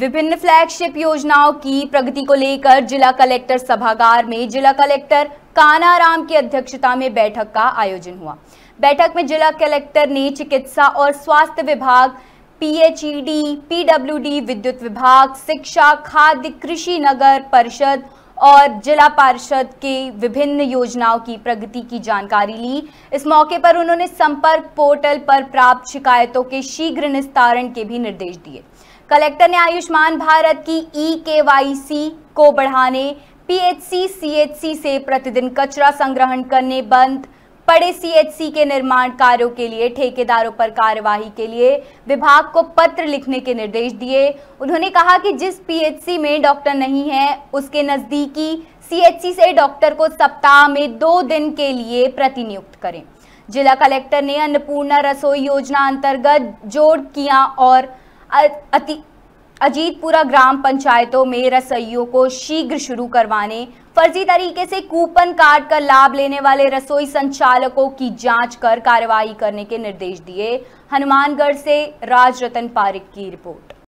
विभिन्न फ्लैगशिप योजनाओं की प्रगति को लेकर जिला कलेक्टर सभागार में जिला कलेक्टर कानाराम की अध्यक्षता में बैठक का आयोजन हुआ बैठक में जिला कलेक्टर ने चिकित्सा और स्वास्थ्य विभाग पीएचईडी पीडब्ल्यूडी e विद्युत विभाग शिक्षा खाद्य कृषि नगर परिषद और जिला पार्षद के विभिन्न योजनाओं की प्रगति की जानकारी ली इस मौके पर उन्होंने संपर्क पोर्टल पर प्राप्त शिकायतों के शीघ्र निस्तारण के भी निर्देश दिए कलेक्टर ने आयुष्मान भारत की ई e के को बढ़ाने पीएचसी सीएचसी से प्रतिदिन कचरा संग्रहण करने बंद पड़े सीएचसी के निर्माण कार्यों के लिए ठेकेदारों पर कार्यवाही के लिए विभाग को पत्र लिखने के निर्देश दिए उन्होंने कहा कि जिस पीएचसी में डॉक्टर नहीं है उसके नज़दीकी सीएचसी से डॉक्टर को सप्ताह में दो दिन के लिए प्रतिनियुक्त करें जिला कलेक्टर ने अन्नपूर्णा रसोई योजना अंतर्गत जोड़ किया और अति अजीतपुरा ग्राम पंचायतों में रसोइयों को शीघ्र शुरू करवाने फर्जी तरीके से कूपन कार्ड का लाभ लेने वाले रसोई संचालकों की जांच कर कार्रवाई करने के निर्देश दिए हनुमानगढ़ से राजरतन पारिक की रिपोर्ट